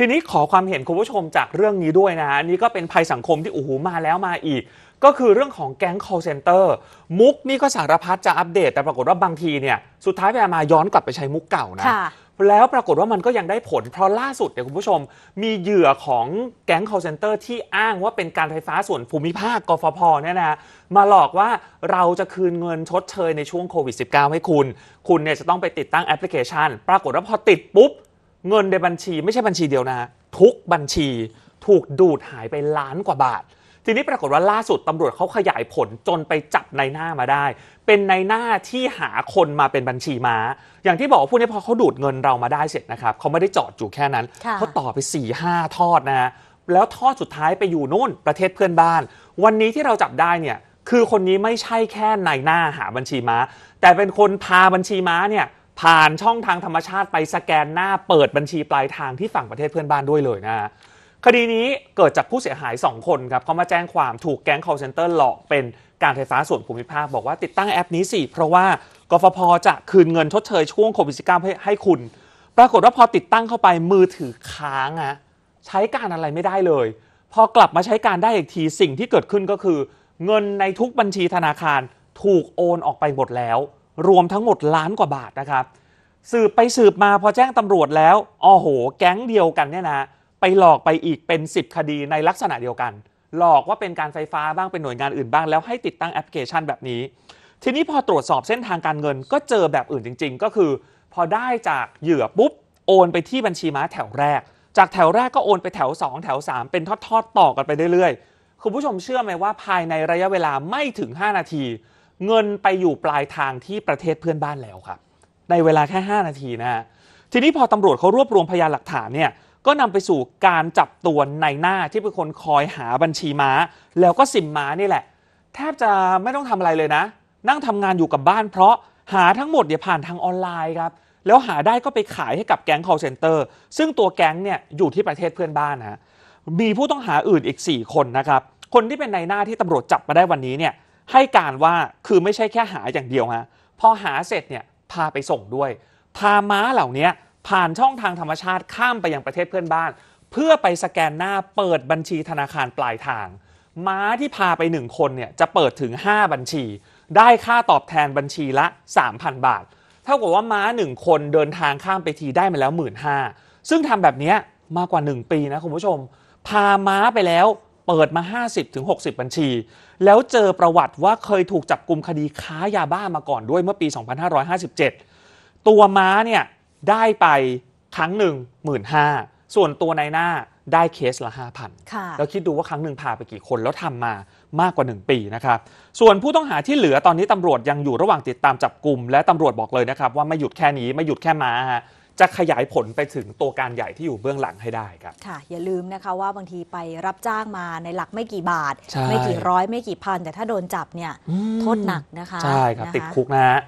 ทีนี้ขอความเห็นคุณผู้ชมจากเรื่องนี้ด้วยนะฮะนี่ก็เป็นภัยสังคมที่โอ้โหมาแล้วมาอีก ก็คือเรื่องของแก๊ง call center มุกนี่ก็สารพัดจะอัปเดตแต่ปรากฏว่าบางทีเนี่ยสุดท้ายไปมาย้อนกลับไปใช้มุกเก่านะะแล้วปรากฏว่ามันก็ยังได้ผลเพราะล่าสุดเนี่ยคุณผู้ชม มีเหยื่อของแก๊ง call center ที่อ้างว่าเป็นการไฟฟ้าส่วนภูมิภาคกฟผเนี่ยนะมาหลอกว่าเราจะคืนเงินชดเชยในช่วงโควิด -19 ให้คุณ คุณเนี่ยจะต้องไปติดตั้งแอปพลิเคชัน ปรากฏว่าพอติดปุ๊บเงินในบัญชีไม่ใช่บัญชีเดียวนะ ทุกบัญชีถูกดูดหายไปล้านกว่าบาท ทีนี้ปรากฏว่าล่าสุดตำรวจเขาขยายผลจนไปจับในหน้ามาได้ เป็นในหน้าที่หาคนมาเป็นบัญชีมา้า อย่างที่บอกวูาพวกนี้พอเขาดูดเงินเรามาได้เสร็จนะครับเขาไม่ได้จอดอยู่แค่นั้นเขาต่อไป4ี่ห้าทอดนะ แล้วทอดสุดท้ายไปอยู่นู่นประเทศเพื่อนบ้าน วันนี้ที่เราจับได้เนี่ยคือคนนี้ไม่ใช่แค่นายหน้าหาบัญชีม้า แต่เป็นคนพาบัญชีม้าเนี่ยผ่านช่องทางธรรมชาติไปสแกนหน้าเปิดบัญชีปลายทางที่ฝั่งประเทศเพื่อนบ้านด้วยเลยนะคดีนี้เกิดจากผู้เสียหาย 2 คนครับเขามาแจ้งความถูกแก๊ง call center หลอกเป็นการไฟฟ้าส่วนภูมิภาคบอกว่าติดตั้งแอปนี้สิ เพราะว่ากฟผจะคืนเงินชดเชยช่วงโควิด -19 ให้ให้คุณ ปรากฏว่าพอติดตั้งเข้าไปมือถือค้างอะใช้การอะไรไม่ได้เลย พอกลับมาใช้การได้อีกทีสิ่งที่เกิดขึ้นก็คือ เงินในทุกบัญชีธนาคารถูกโอนออกไปหมดแล้วรวมทั้งหมดล้านกว่าบาทนะครับสืบไปสืบมาพอแจ้งตำรวจแล้วอ๋อโหแก๊งเดียวกันเนี่ยนะ ไปหลอกไปอีกเป็น 10 คดีในลักษณะเดียวกัน หลอกว่าเป็นการไฟฟ้าบ้าง เป็นหน่วยงานอื่นบ้างแล้วให้ติดตั้งแอปพลิเคชันแบบนี้ ทีนี้พอตรวจสอบเส้นทางการเงินก็เจอแบบอื่นจริงๆ ก็คือ พอได้จากเหยื่อปุ๊บโอนไปที่บัญชีม้าแถวแรก จากแถวแรกก็โอนไปแถว2แถว3เป็นทอดๆต่อกันไปเรื่อยๆคุณผู้ชมเชื่อไหมว่าภายในระยะเวลาไม่ถึง 5 นาทีเงินไปอยู่ปลายทางที่ประเทศเพื่อนบ้านแล้วครับในเวลาแค่ 5 นาทีนะทีนี้พอตำรวจเขารวบรวมพยานหลักฐานเนี่ยก็นำไปสู่การจับตัวในหน้าที่เป็นคนคอยหาบัญชีม้า แล้วก็สิมม้านี่แหละ แทบจะไม่ต้องทำอะไรเลยนะ นั่งทำงานอยู่กับบ้านเพราะหาทั้งหมดเดี๋ยวผ่านทางออนไลน์ครับ แล้วหาได้ก็ไปขายให้กับแก๊ง call center ซึ่งตัวแก๊งเนี่ยอยู่ที่ประเทศเพื่อนบ้านนะมีผู้ต้องหาอื่นอีก 4 คนนะครับคนที่เป็นนายหน้าที่ตำรวจจับมาได้วันนี้เนี่ยให้การว่าคือไม่ใช่แค่หาอย่างเดียวฮะพอหาเสร็จเนี่ยพาไปส่งด้วย พาม้าเหล่านี้ผ่านช่องทางธรรมชาติข้ามไปยังประเทศเพื่อนบ้าน เพื่อไปสแกนหน้าเปิดบัญชีธนาคารปลายทาง ม้าที่พาไป 1 คนเนี่ย จะเปิดถึง 5 บัญชี ได้ค่าตอบแทนบัญชีละ 3,000 บาท เท่ากับว่าม้า1 คนเดินทางข้ามไปทีได้มาแล้ว 1 5ื่นซึ่งทำแบบนี้มากกว่า 1 ปีนะคุณผู้ชม พาม้าไปแล้วเปิดมา 50-60 บัญชี แล้วเจอประวัติว่าเคยถูกจับกลุ่มคดีค้ายาบ้ามาก่อนด้วยเมื่อปี 2557 ตัวม้าเนี่ยได้ไปครั้งหนึ่งหมื่นห้าส่วนตัวนายหน้าได้เคสละห้าพันแล้วคิดดูว่าครั้งหนึ่งพาไปกี่คนแล้วทำมามากกว่า 1 ปีนะครับส่วนผู้ต้องหาที่เหลือตอนนี้ตำรวจยังอยู่ระหว่างติดตามจับกลุ่มและตำรวจบอกเลยนะครับ ว่าไม่หยุดแค่นี้ไม่หยุดแค่มาจะขยายผลไปถึงตัวการใหญ่ที่อยู่เบื้องหลังให้ได้ครับค่ะ อย่าลืมนะคะว่าบางทีไปรับจ้างมาในหลักไม่กี่บาทไม่กี่ร้อยไม่กี่พันแต่ถ้าโดนจับเนี่ยโทษหนักนะคะ ใช่ครับะะติดคุกนะฮะ